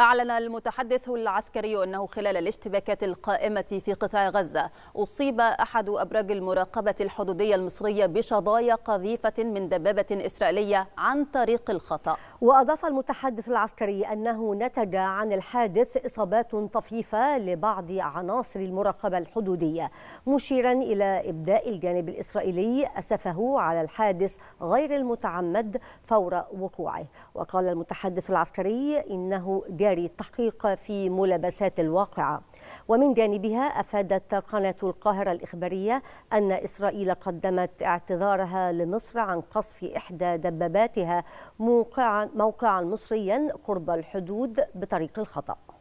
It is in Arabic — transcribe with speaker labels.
Speaker 1: أعلن المتحدث العسكري أنه خلال الاشتباكات القائمة في قطاع غزة أصيب أحد أبراج المراقبة الحدودية المصرية بشظايا قذيفة من دبابة إسرائيلية عن طريق الخطأ
Speaker 2: وأضاف المتحدث العسكري أنه نتج عن الحادث إصابات طفيفة لبعض عناصر المراقبة الحدودية مشيرا إلى إبداء الجانب الإسرائيلي أسفه على الحادث غير المتعمد فور وقوعه وقال المتحدث العسكري إنه جاري التحقيق في ملابسات الواقعة ومن جانبها أفادت قناة القاهرة الإخبارية أن إسرائيل قدمت اعتذارها لمصر عن قصف إحدى دباباتها موقعا, موقعا مصريا قرب الحدود بطريق الخطأ